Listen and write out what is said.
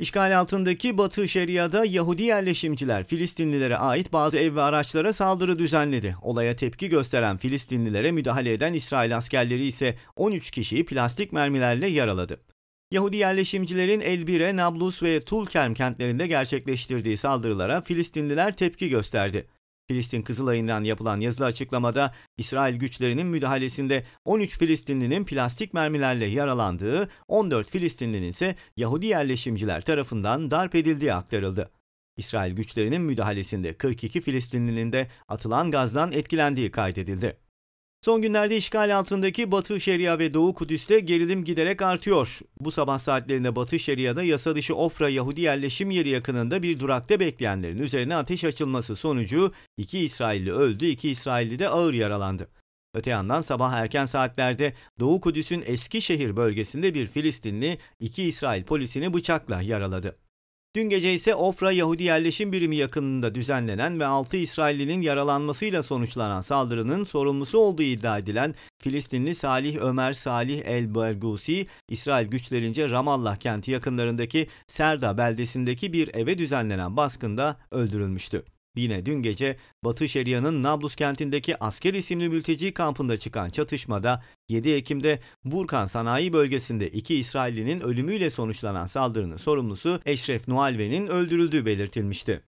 İşgal altındaki Batı Şeria'da Yahudi yerleşimciler Filistinlilere ait bazı ev ve araçlara saldırı düzenledi. Olaya tepki gösteren Filistinlilere müdahale eden İsrail askerleri ise 13 kişiyi plastik mermilerle yaraladı. Yahudi yerleşimcilerin Elbire, Nablus ve Tulkerm kentlerinde gerçekleştirdiği saldırılara Filistinliler tepki gösterdi. Filistin Kızılay'ından yapılan yazılı açıklamada İsrail güçlerinin müdahalesinde 13 Filistinlinin plastik mermilerle yaralandığı, 14 Filistinlinin ise Yahudi yerleşimciler tarafından darp edildiği aktarıldı. İsrail güçlerinin müdahalesinde 42 Filistinlinin de atılan gazdan etkilendiği kaydedildi. Son günlerde işgal altındaki Batı Şeria ve Doğu Kudüs'te gerilim giderek artıyor. Bu sabah saatlerinde Batı Şeria'da yasa dışı Ofra Yahudi yerleşim yeri yakınında bir durakta bekleyenlerin üzerine ateş açılması sonucu iki İsrailli öldü, iki İsrailli de ağır yaralandı. Öte yandan sabah erken saatlerde Doğu Kudüs'ün eski şehir bölgesinde bir Filistinli iki İsrail polisini bıçakla yaraladı. Dün gece ise Ofra Yahudi Yerleşim Birimi yakınında düzenlenen ve 6 İsraillinin yaralanmasıyla sonuçlanan saldırının sorumlusu olduğu iddia edilen Filistinli Salih Ömer Salih El Bergusi, İsrail güçlerince Ramallah kenti yakınlarındaki Serda beldesindeki bir eve düzenlenen baskında öldürülmüştü. Yine dün gece Batı Şeria'nın Nablus kentindeki asker isimli mülteci kampında çıkan çatışmada 7 Ekim'de Burkan sanayi bölgesinde iki İsraillinin ölümüyle sonuçlanan saldırının sorumlusu Eşref Nualve'nin öldürüldüğü belirtilmişti.